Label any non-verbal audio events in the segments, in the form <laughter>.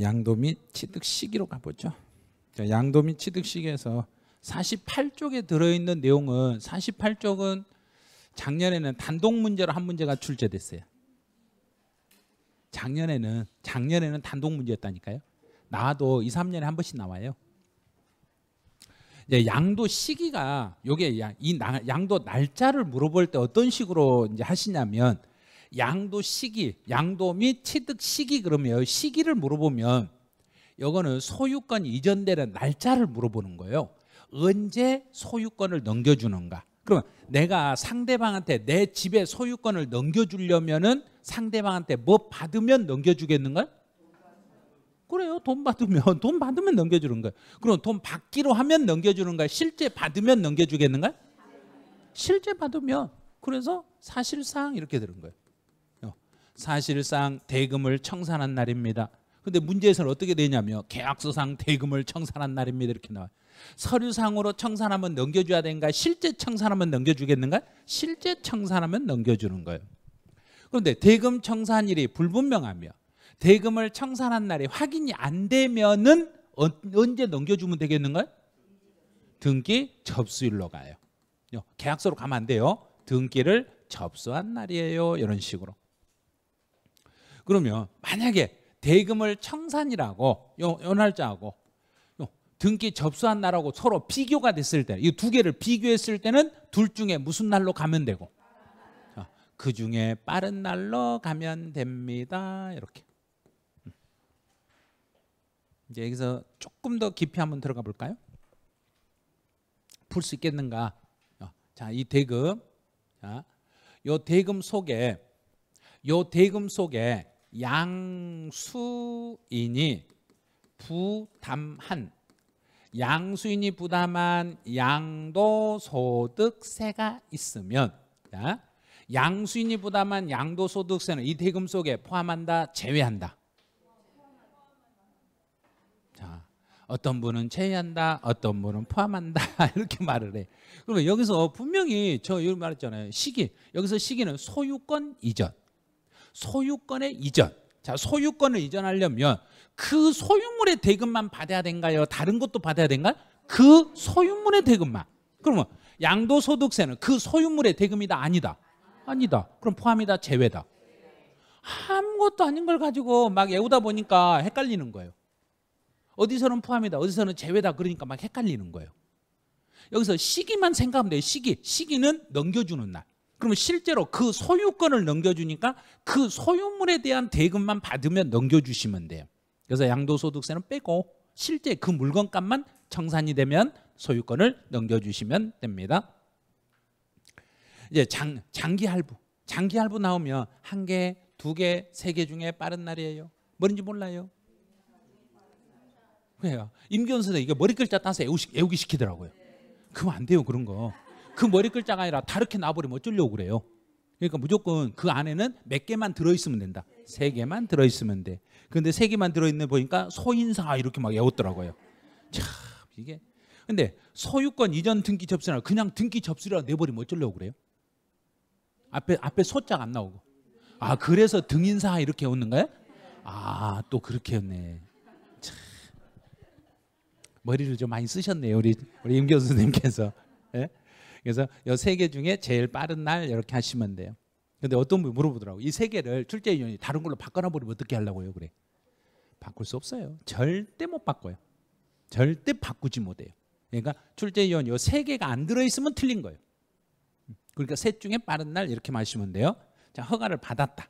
양도 및 취득 시기로 가보죠. 자, 양도 및 취득 시기에서 48쪽에 들어있는 내용은 48쪽은 작년에는 단독 문제로 한 문제가 출제됐어요. 작년에는 작년에는 단독 문제였다니까요. 나도 2, 3년에 한 번씩 나와요. 이제 양도 시기가 요게 이 나, 양도 날짜를 물어볼 때 어떤 식으로 이제 하시냐면 양도 시기, 양도 및 취득 시기 그러면 시기를 물어보면 이거는 소유권 이전되는 날짜를 물어보는 거예요. 언제 소유권을 넘겨주는가? 그러면 내가 상대방한테 내 집의 소유권을 넘겨주려면은 상대방한테 뭐 받으면 넘겨주겠는가? 그래요. 돈 받으면 돈 받으면 넘겨주는 거예 그럼 돈 받기로 하면 넘겨주는 거예 실제 받으면 넘겨주겠는가? 실제 받으면 그래서 사실상 이렇게 되는 거예요. 사실상 대금을 청산한 날입니다. 근데 문제에서는 어떻게 되냐며 계약서상 대금을 청산한 날입니다 이렇게 나와요. 서류상으로 청산하면 넘겨줘야 되는가? 실제 청산하면 넘겨주겠는가? 실제 청산하면 넘겨주는 거예요. 그런데 대금 청산일이 불분명하며 대금을 청산한 날이 확인이 안 되면은 언제 넘겨주면 되겠는가 등기 접수일로 가요. 계약서로 가면 안 돼요. 등기를 접수한 날이에요. 이런 식으로. 그러면 만약에 대금을 청산이라고 요, 요 날짜하고 요 등기 접수한 날하고 서로 비교가 됐을 때 이 두 개를 비교했을 때는 둘 중에 무슨 날로 가면 되고 그 중에 빠른 날로 가면 됩니다. 이렇게 음. 이제 여기서 조금 더 깊이 한번 들어가 볼까요? 풀 수 있겠는가? 어, 자, 이 대금, 자, 요 대금 속에 요 대금 속에 양수인이 부담한 양수인이 부담한 양도소득세가 있으면 자, 양수인이 부담한 양도소득세는 이 대금 속에 포함한다 제외한다 자, 어떤 분은 제외한다 어떤 분은 포함한다 <laughs> 이렇게 말을 해 그러면 여기서 분명히 저 이런 말했잖아요 시기 여기서 시기는 소유권 이전 소유권의 이전. 자, 소유권을 이전하려면 그 소유물의 대금만 받아야 된가요? 다른 것도 받아야 된가요? 그 소유물의 대금만. 그러면 양도소득세는 그 소유물의 대금이다 아니다. 아니다. 그럼 포함이다 제외다. 아무것도 아닌 걸 가지고 막외우다 보니까 헷갈리는 거예요. 어디서는 포함이다, 어디서는 제외다 그러니까 막 헷갈리는 거예요. 여기서 시기만 생각하면 돼요. 시기. 시기는 넘겨주는 날. 그러면 실제로 그 소유권을 넘겨주니까 그 소유물에 대한 대금만 받으면 넘겨주시면 돼요. 그래서 양도소득세는 빼고 실제 그 물건값만 청산이 되면 소유권을 넘겨주시면 됩니다. 이제 장, 장기 할부. 장기 할부 나오면 한 개, 두 개, 세 개 중에 빠른 날이에요. 뭔지 몰라요? 왜요? 임기원 선생 이게 머리 글자 따서 애우기 시키더라고요. 그럼 안 돼요 그런 거. 그 머리 글자가 아니라 다르게 나버리면 어쩌려고 그래요. 그러니까 무조건 그 안에는 몇 개만 들어있으면 된다. 세 개만 들어있으면 돼. 근데 세 개만 들어있네 보니까 소인사 이렇게 막 외웠더라고요. 참 이게. 근데 소유권 이전 등기 접수나 그냥 등기 접수라고 내버리면 어쩌려고 그래요? 앞에 앞에 소자가 안 나오고. 아 그래서 등인사 이렇게 외우는가요아 또 그렇게 했네. 머리를 좀 많이 쓰셨네요 우리 우리 임 교수님께서. 그래서 이 세 개 중에 제일 빠른 날 이렇게 하시면 돼요. 근데 어떤 분이 물어보더라고. 이 세 개를 출제위원이 다른 걸로 바꿔놔 버리면 어떻게 하려고요? 그래. 바꿀 수 없어요. 절대 못 바꿔요. 절대 바꾸지 못해요. 그러니까 출제위원 이세 개가 안 들어있으면 틀린 거예요. 그러니까 셋 중에 빠른 날 이렇게 마시면 돼요. 자, 허가를 받았다.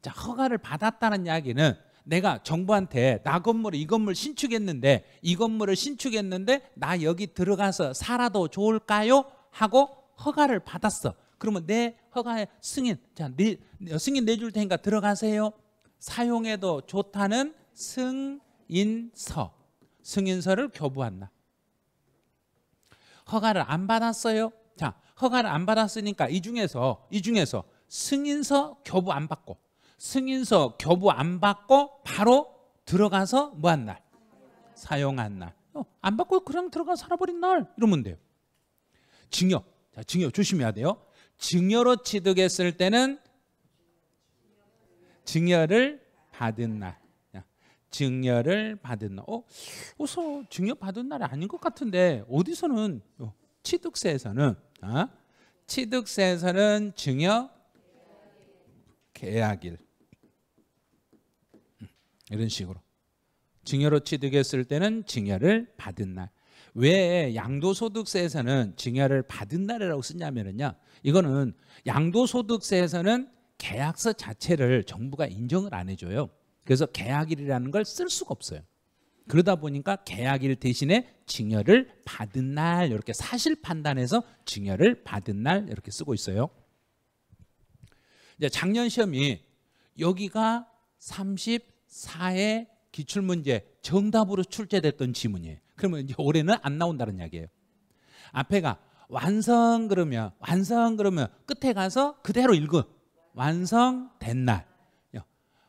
자, 허가를 받았다는 이야기는 내가 정부한테 나 건물 이 건물 신축했는데 이 건물을 신축했는데 나 여기 들어가서 살아도 좋을까요? 하고 허가를 받았어. 그러면 내 허가에 승인, 자, 네, 승인 내줄 테니까 들어가세요. 사용해도 좋다는 승인서, 승인서를 교부한다. 허가를 안 받았어요. 자, 허가를 안 받았으니까 이 중에서 이 중에서 승인서 교부 안 받고 승인서 교부 안 받고 바로 들어가서 뭐한 날? 사용한 날. 어, 안 받고 그냥 들어가 서 살아버린 날 이러면 돼요. 증여. 자, 증여 조심해야 돼요. 증여로 취득했을 때는 증여를 받은 날. 증여를 받은 날. 어, 어서 증여 받은 날이 아닌 것 같은데 어디서는 어, 취득세에서는 어? 취득세에서는 증여 계약일 음, 이런 식으로 증여로 취득했을 때는 증여를 받은 날. 왜 양도소득세에서는 증여를 받은 날이라고 쓰냐면요 이거는 양도소득세에서는 계약서 자체를 정부가 인정을 안 해줘요. 그래서 계약일이라는 걸 쓸 수가 없어요. 그러다 보니까 계약일 대신에 증여를 받은 날 이렇게 사실 판단해서 증여를 받은 날 이렇게 쓰고 있어요. 이제 작년 시험이 여기가 34회 기출문제 정답으로 출제됐던 지문이에요. 그러면 이제 올해는 안 나온다는 이야기예요. 앞에가 완성 그러면 완성 그러면 끝에 가서 그대로 읽어. 완성된 날.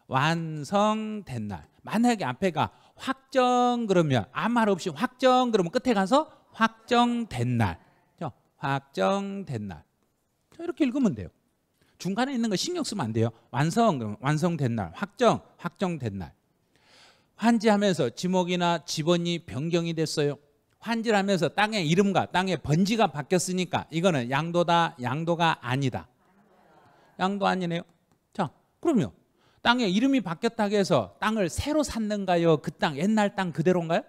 완성된 날. 만약에 앞에가 확정 그러면 아무 말 없이 확정 그러면 끝에 가서 확정된 날. 확정된 날. 이렇게 읽으면 돼요. 중간에 있는 거 신경 쓰면 안 돼요. 완성, 완성된 날, 확정, 확정된 날. 환지하면서 지목이나 지번이 변경이 됐어요. 환지하면서 땅의 이름과 땅의 번지가 바뀌었으니까 이거는 양도다 양도가 아니다. 양도 아니네요. 자 그럼요. 땅의 이름이 바뀌었다고 해서 땅을 새로 샀는가요? 그 땅 옛날 땅 그대로인가요?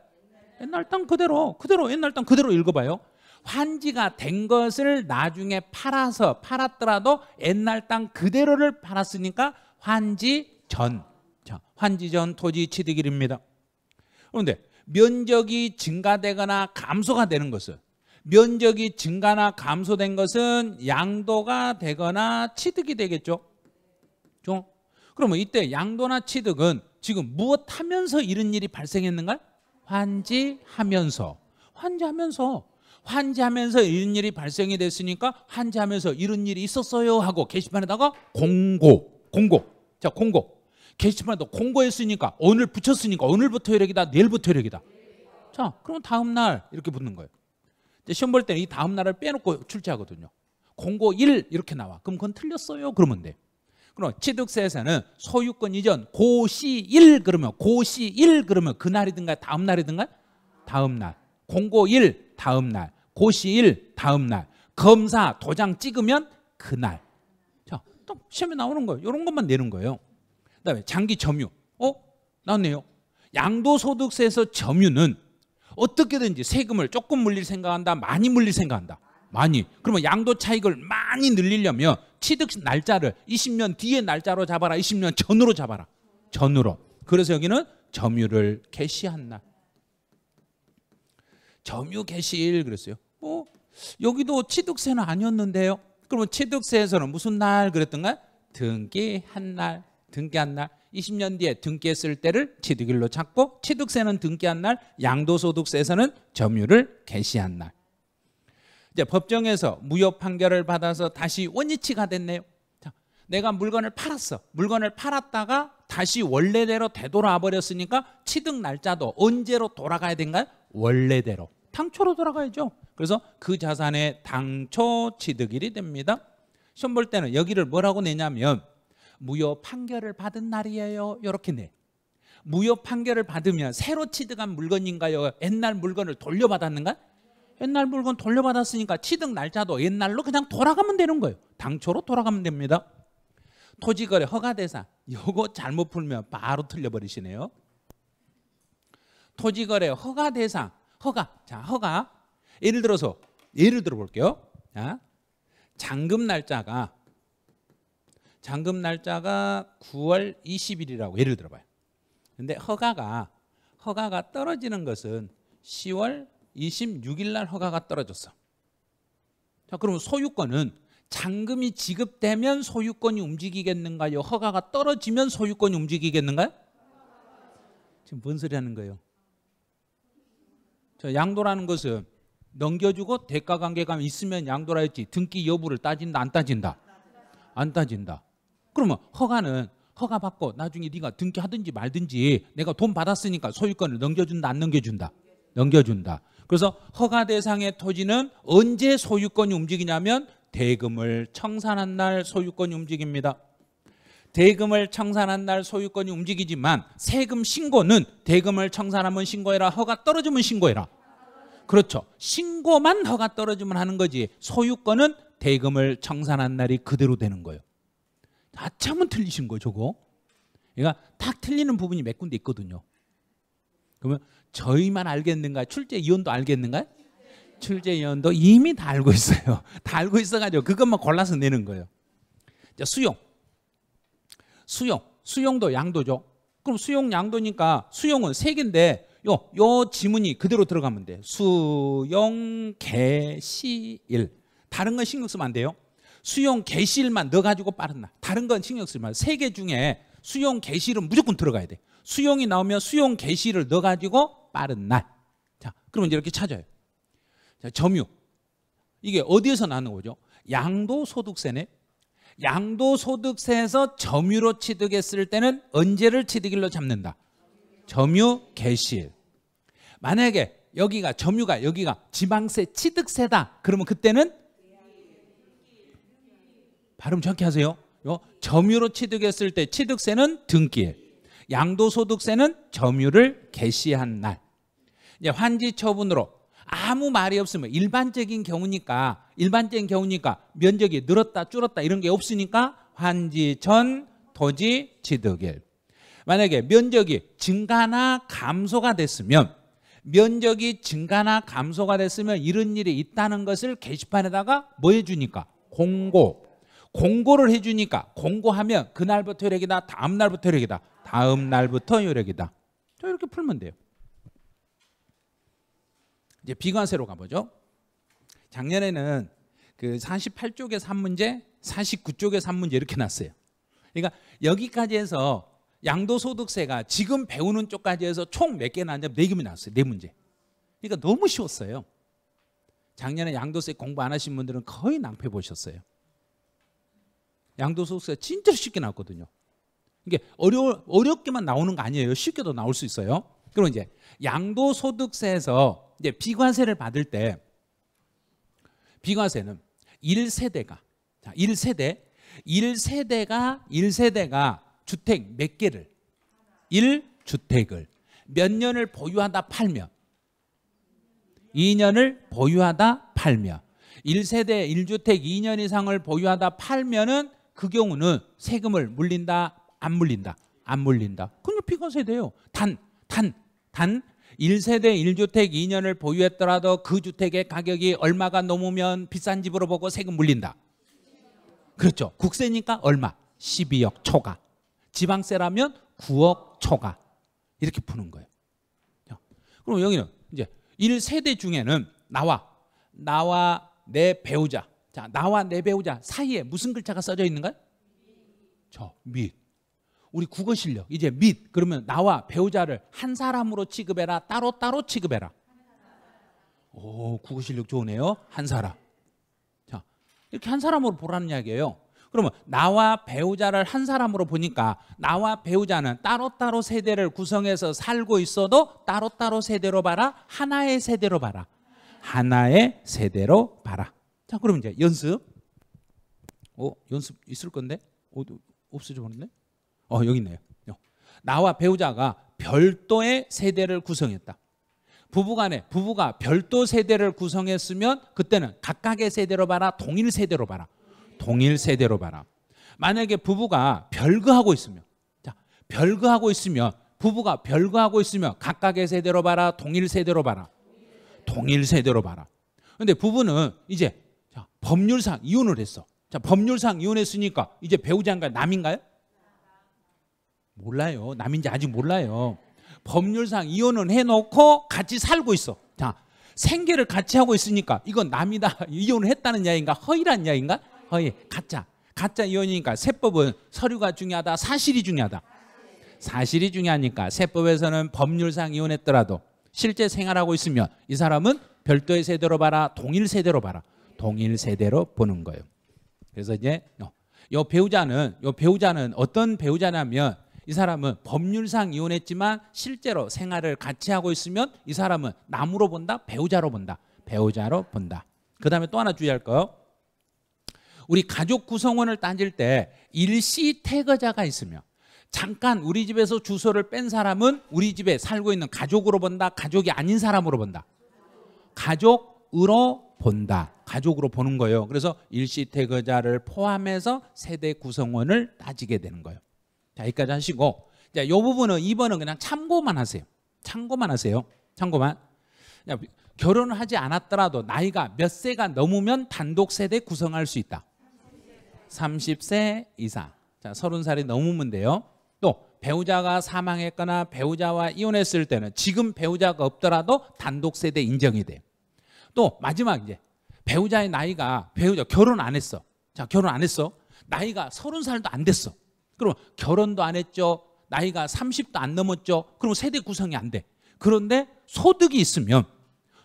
옛날 땅 그대로 그대로 옛날 땅 그대로 읽어봐요. 환지가 된 것을 나중에 팔아서 팔았더라도 옛날 땅 그대로를 팔았으니까 환지 전 자, 환지 전 토지 취득일입니다. 그런데 면적이 증가되거나 감소가 되는 것은 면적이 증가나 감소된 것은 양도가 되거나 취득이 되겠죠. 좀 그러면 이때 양도나 취득은 지금 무엇 하면서 이런 일이 발생했는가? 환지하면서 환지하면서 환지하면서 이런 일이 발생이 됐으니까 환지하면서 이런 일이 있었어요 하고 게시판에다가 공고 공고 자 공고 게시판도 공고했으니까 오늘 붙였으니까 오늘부터 혈액이다 내일부터 혈액이다. 자 그럼 다음 날 이렇게 붙는 거예요. 이제 시험 볼 때는 이 다음 날을 빼놓고 출제하거든요. 공고 1 이렇게 나와. 그럼 그건 틀렸어요. 그러면 돼. 그럼 취득세에서는 소유권 이전 고시 1 그러면 고시 1 그러면 그날이든가 다음 날이든가 다음 날. 공고 1 다음 날. 고시 1 다음 날. 검사 도장 찍으면 그날. 자, 또 시험에 나오는 거예요. 이런 것만 내는 거예요. 그다음에 장기 점유. 어? 나왔네요. 양도소득세에서 점유는 어떻게든지 세금을 조금 물릴 생각한다, 많이 물릴 생각한다. 많이. 그러면 양도 차익을 많이 늘리려면 취득 날짜를 20년 뒤에 날짜로 잡아라. 20년 전으로 잡아라. 전으로. 그래서 여기는 점유를 개시한 날. 점유 개시일 그랬어요. 어? 여기도 취득세는 아니었는데요. 그러면 취득세에서는 무슨 날 그랬던가? 등기한 날. 등기한 날 20년 뒤에 등기했을 때를 취득일로 찾고 취득세는 등기한 날 양도소득세에서는 점유를 개시한 날 이제 법정에서 무효 판결을 받아서 다시 원위치가 됐네요 자, 내가 물건을 팔았어 물건을 팔았다가 다시 원래대로 되돌아 버렸으니까 취득 날짜도 언제로 돌아가야 된가요? 원래대로 당초로 돌아가야죠 그래서 그 자산의 당초 취득일이 됩니다 시험 볼 때는 여기를 뭐라고 내냐면 무효 판결을 받은 날이에요. 이렇게 내. 무효 판결을 받으면 새로 취득한 물건인가요? 옛날 물건을 돌려받았는가? 옛날 물건 돌려받았으니까 취득 날짜도 옛날로 그냥 돌아가면 되는 거예요. 당초로 돌아가면 됩니다. 토지거래 허가대상 요거 잘못 풀면 바로 틀려버리시네요. 토지거래 허가대상 허가 자 허가 예를 들어서 예를 들어 볼게요. 자, 잔금 날짜가 잔금 날짜가 9월 20일이라고 예를 들어봐요. 근데 허가가 허가가 떨어지는 것은 10월 26일 날 허가가 떨어졌어. 자, 그러면 소유권은 잔금이 지급되면 소유권이 움직이겠는가요? 허가가 떨어지면 소유권이 움직이겠는가요? 지금 뭔 소리 하는 거예요? 저 양도라는 것은 넘겨주고 대가 관계가 있으면 양도라 했지 등기 여부를 따진다 안 따진다? 안 따진다. 그러면 허가는 허가 받고 나중에 네가 등기하든지 말든지 내가 돈 받았으니까 소유권을 넘겨준다 안 넘겨준다 넘겨준다 그래서 허가 대상의 토지는 언제 소유권이 움직이냐면 대금을 청산한 날 소유권이 움직입니다 대금을 청산한 날 소유권이 움직이지만 세금 신고는 대금을 청산하면 신고해라 허가 떨어지면 신고해라 그렇죠 신고만 허가 떨어지면 하는 거지 소유권은 대금을 청산한 날이 그대로 되는 거예요 다참은 틀리신 거예요, 저거. 그러니까 딱 틀리는 부분이 몇 군데 있거든요. 그러면 저희만 알겠는가? 출제 위원도 알겠는가? 출제 위원도 이미 다 알고 있어요. <laughs> 다 알고 있어가지고 그것만 골라서 내는 거예요. 자, 수용. 수용. 수용도 양도죠. 그럼 수용 양도니까 수용은 세 개인데 요, 요 지문이 그대로 들어가면 돼. 수용 개시일. 다른 건 신경 쓰면 안 돼요. 수용 개실만 넣어가지고 빠른 날. 다른 건 신경 쓰지 말고 세개 중에 수용 개실은 무조건 들어가야 돼. 수용이 나오면 수용 개실을 넣어가지고 빠른 날. 자, 그러면 이제 이렇게 찾아요. 자, 점유. 이게 어디에서 나는 거죠? 양도소득세네. 양도소득세에서 점유로 취득했을 때는 언제를 취득일로 잡는다? 점유 개실 만약에 여기가 점유가 여기가 지방세 취득세다. 그러면 그때는 발음 정확히 하세요. 요 점유로 취득했을 때 취득세는 등기일. 양도소득세는 점유를 개시한 날. 이제 환지 처분으로 아무 말이 없으면 일반적인 경우니까 일반적인 경우니까 면적이 늘었다 줄었다 이런 게 없으니까 환지 전 토지 취득일. 만약에 면적이 증가나 감소가 됐으면 면적이 증가나 감소가 됐으면 이런 일이 있다는 것을 게시판에다가 뭐 해주니까 공고 공고를 해주니까 공고하면 그날부터 혈액이다 다음 날부터 혈액이다 다음 날부터 혈액이다 이렇게 풀면 돼요 이제 비관세로 가보죠 작년에는 그 48쪽의 3문제 49쪽의 3문제 이렇게 났어요 그러니까 여기까지 해서 양도소득세가 지금 배우는 쪽까지 해서 총 몇 개나냐면 4개면 나어요 4문제 그러니까 너무 쉬웠어요 작년에 양도세 공부 안 하신 분들은 거의 낭패 보셨어요 양도소득세 가 진짜 쉽게 나왔거든요. 이게 어려 어렵게만 나오는 거 아니에요. 쉽게도 나올 수 있어요. 그럼 이제 양도소득세에서 이제 비과세를 받을 때 비과세는 1세대가 자, 1세대 1세대가 1세대가 주택 몇 개를 1주택을 몇 년을 보유하다 팔면 2년을 보유하다 팔면 1세대 1주택 2년 이상을 보유하다 팔면은 그 경우는 세금을 물린다 안 물린다 안 물린다. 그건 비과세돼요. 단단단 1세대 1주택 2년을 보유했더라도 그 주택의 가격이 얼마가 넘으면 비싼 집으로 보고 세금 물린다. 그렇죠. 국세니까 얼마? 12억 초과. 지방세라면 9억 초과. 이렇게 푸는 거예요. 그럼 여기는 이제 1세대 중에는 나와 나와 내 배우자 자, 나와 내 배우자 사이에 무슨 글자가 써져 있는가요? 저, 및. 우리 국어 실력. 이제 및. 그러면 나와 배우자를 한 사람으로 취급해라. 따로따로 취급해라. 오, 국어 실력 좋으네요. 한 사람. 자, 이렇게 한 사람으로 보라는 이야기예요. 그러면 나와 배우자를 한 사람으로 보니까 나와 배우자는 따로따로 세대를 구성해서 살고 있어도 따로따로 세대로 봐라. 하나의 세대로 봐라. 하나의 세대로 봐라. 자, 그럼 이제 연습. 어, 연습 있을 건데? 어, 없어져 버렸네? 어, 여기 있네요. 어. 나와 배우자가 별도의 세대를 구성했다. 부부간에 부부가 별도 세대를 구성했으면 그때는 각각의 세대로 봐라 동일 세대로 봐라 동일 세대로 봐라 만약에 부부가 별거하고 있으면 자 별거하고 있으면 부부가 별거하고 있으면 각각의 세대로 봐라 동일 세대로 봐라 동일 세대로 봐라 근데 부부는 이제 법률상 이혼을 했어. 자, 법률상 이혼했으니까 이제 배우자인가요? 남인가요? 몰라요. 남인지 아직 몰라요. 법률상 이혼은 해놓고 같이 살고 있어. 자, 생계를 같이 하고 있으니까 이건 남이다. <laughs> 이혼을 했다는 이 야인가? 기 허위란 야인가? 기 허위. 가짜. 가짜 이혼이니까 세법은 서류가 중요하다. 사실이 중요하다. 사실이 중요하니까 세법에서는 법률상 이혼했더라도 실제 생활하고 있으면 이 사람은 별도의 세대로 봐라. 동일 세대로 봐라. 동일 세대로 보는 거예요. 그래서 이제 어, 요 배우자는 요 배우자는 어떤 배우자냐면 이 사람은 법률상 이혼했지만 실제로 생활을 같이 하고 있으면 이 사람은 남으로 본다, 배우자로 본다, 배우자로 본다. 그다음에 또 하나 주의할 거. 우리 가족 구성원을 따질 때 일시 태거자가 있으며 잠깐 우리 집에서 주소를 뺀 사람은 우리 집에 살고 있는 가족으로 본다, 가족이 아닌 사람으로 본다. 가족으로 본다. 가족으로 보는 거예요. 그래서 일시태거자를 포함해서 세대 구성원을 따지게 되는 거예요. 자, 여기까지 하시고 자, 이 부분은 2번은 그냥 참고만 하세요. 참고만 하세요. 참고만. 야, 결혼을 하지 않았더라도 나이가 몇 세가 넘으면 단독 세대 구성할 수 있다. 30세 이상. 자, 30살이 넘으면 돼요. 또 배우자가 사망했거나 배우자와 이혼했을 때는 지금 배우자가 없더라도 단독 세대 인정이 돼요. 또 마지막 이제 배우자의 나이가 배우자 결혼 안 했어. 자, 결혼 안 했어. 나이가 서른 살도 안 됐어. 그럼 결혼도 안 했죠. 나이가 30도 안 넘었죠. 그럼 세대 구성이 안 돼. 그런데 소득이 있으면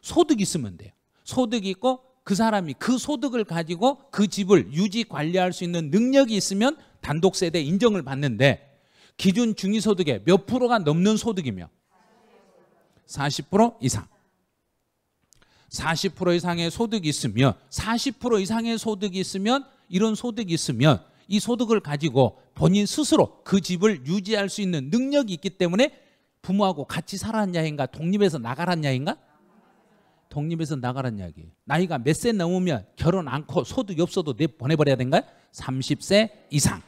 소득이 있으면 돼요. 소득이 있고 그 사람이 그 소득을 가지고 그 집을 유지 관리할 수 있는 능력이 있으면 단독 세대 인정을 받는데 기준 중위소득의 몇 프로가 넘는 소득이며 40% 이상. 40% 이상의 소득이 있으면 40% 이상의 소득이 있으면 이런 소득이 있으면 이 소득을 가지고 본인 스스로 그 집을 유지할 수 있는 능력이 있기 때문에 부모하고 같이 살았냐 야인가 독립해서 나가란 야인가 독립해서 나가란 이야기 나이가 몇 세 넘으면 결혼 않고 소득이 없어도 내 보내버려야 된가요? 30세 이상.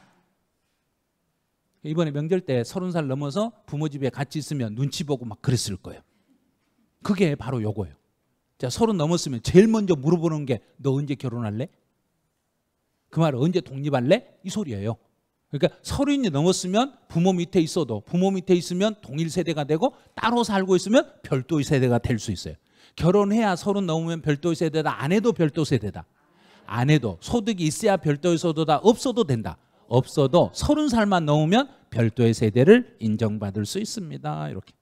이번에 명절 때 서른 살 넘어서 부모 집에 같이 있으면 눈치 보고 막 그랬을 거예요. 그게 바로 요거예요. 자, 서른 넘었으면 제일 먼저 물어보는 게 너 언제 결혼할래? 그 말 언제 독립할래? 이 소리예요. 그러니까 서른이 넘었으면 부모 밑에 있어도 부모 밑에 있으면 동일 세대가 되고 따로 살고 있으면 별도의 세대가 될 수 있어요. 결혼해야 서른 넘으면 별도의 세대다. 안 해도 별도 세대다. 안 해도 소득이 있어야 별도의 소득다. 없어도 된다. 없어도 서른 살만 넘으면 별도의 세대를 인정받을 수 있습니다. 이렇게.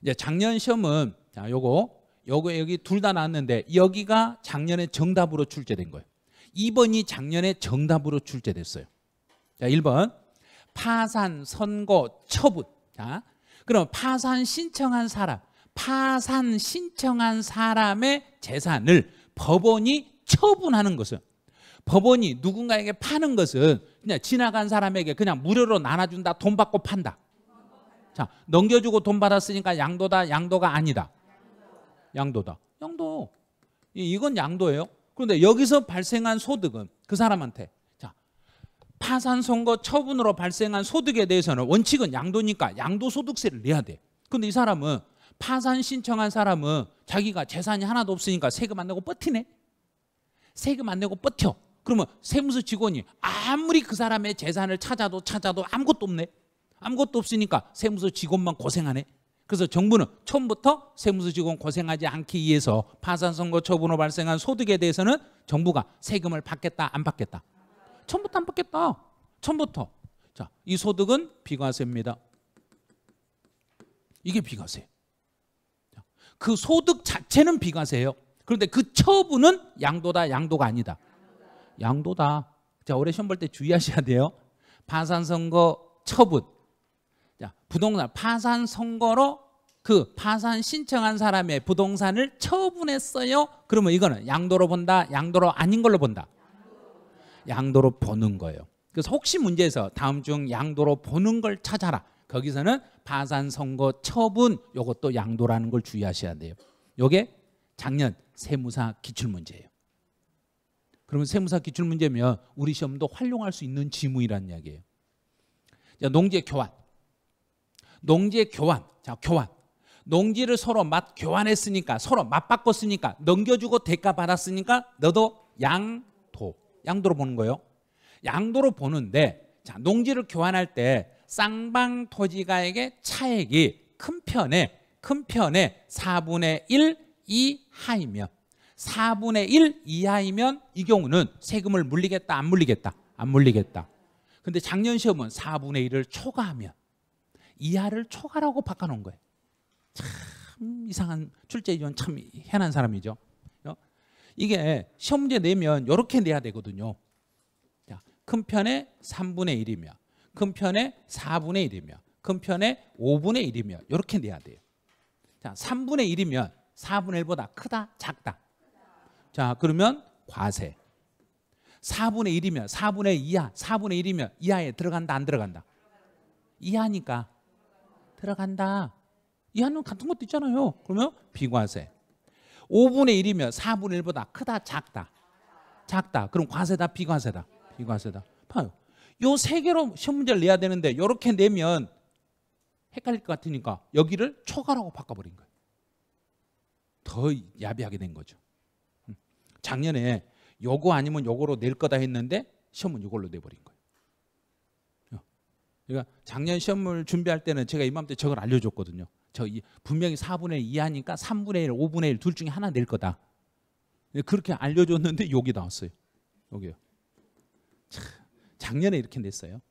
이제 작년 시험은 자, 요거 요거 여기 둘 다 나왔는데 여기가 작년에 정답으로 출제된 거예요. 2번이 작년에 정답으로 출제됐어요. 자, 1번. 파산 선고 처분. 자, 그럼 파산 신청한 사람, 파산 신청한 사람의 재산을 법원이 처분하는 것은 법원이 누군가에게 파는 것은 그냥 지나간 사람에게 그냥 무료로 나눠준다 돈 받고 판다 자 넘겨주고 돈 받았으니까 양도다 양도가 아니다 양도다. 양도. 이건 양도예요. 그런데 여기서 발생한 소득은 그 사람한테 자 파산 선거 처분으로 발생한 소득에 대해서는 원칙은 양도니까 양도 소득세를 내야 돼. 근데 이 사람은 파산 신청한 사람은 자기가 재산이 하나도 없으니까 세금 안 내고 버티네. 세금 안 내고 버텨. 그러면 세무서 직원이 아무리 그 사람의 재산을 찾아도 찾아도 아무것도 없네. 아무것도 없으니까 세무서 직원만 고생하네. 그래서 정부는 처음부터 세무서 직원 고생하지 않기 위해서 파산선거 처분으로 발생한 소득에 대해서는 정부가 세금을 받겠다 안 받겠다 처음부터 안 받겠다 처음부터 자이 소득은 비과세입니다 이게 비과세 그 소득 자체는 비과세예요 그런데 그 처분은 양도다 양도가 아니다 양도다 자 올해 시험 볼 때 주의하셔야 돼요 파산선거 처분 부동산 파산 선거로 그 파산 신청한 사람의 부동산을 처분했어요. 그러면 이거는 양도로 본다, 양도로 아닌 걸로 본다. 양도로 보는 거예요. 그래서 혹시 문제에서 다음 중 양도로 보는 걸 찾아라. 거기서는 파산 선거 처분 요것도 양도라는 걸 주의하셔야 돼요. 요게 작년 세무사 기출 문제예요. 그러면 세무사 기출 문제면 우리 시험도 활용할 수 있는 지문이란 이야기예요. 농지의 교환. 농지의 교환. 자, 교환. 농지를 서로 맛 교환했으니까 서로 맞바꿨으니까 넘겨주고 대가 받았으니까 너도 양도 양도로 보는 거예요. 양도로 보는데 자 농지를 교환할 때 쌍방 토지가액의 차액이 큰 편에 큰 편에 4분의 1 이하이면 4분의 1 이하이면 이 경우는 세금을 물리겠다 안 물리겠다 안 물리겠다. 근데 작년 시험은 4분의 1을 초과하면 이하를 초과라고 바꿔놓은 거예요. 참 이상한 출제위원 참희한 사람이죠. 어? 이게 시험 문제 내면 이렇게 내야 되거든요. 큰 편의 3분의 1이며 큰 편의 4분의 1이며 큰 편의 5분의 1이며 이렇게 내야 돼요. 자, 3분의 1이면 4분의 1보다 크다, 작다. 자, 그러면 과세. 4분의 1이면 4분의 2야, 4분의 1이면 이하에 들어간다, 안 들어간다. 이하니까 들어간다. 이 하는 같은 것도 있잖아요. 그러면 비과세. 5분의 1이면 4분의 1보다 크다 작다. 작다. 그럼 과세다 비과세다. 비과세다. 봐요. 요 세 개로 시험 문제를 내야 되는데 요렇게 내면 헷갈릴 것 같으니까 여기를 초과라고 바꿔버린 거예요. 더 야비하게 된 거죠. 음. 작년에 요거 아니면 요거로 낼 거다 했는데 시험은 요걸로 내버린 거예요. 그러니까 작년 시험을 준비할 때는 제가 이맘때 저걸 알려줬거든요. 저 분명히 4분의 2 하니까 3분의 1, 5분의 1 둘 중에 하나 낼 거다. 예, 그렇게 알려줬는데 여기 나왔어요. 여기요. 작년에 이렇게 냈어요.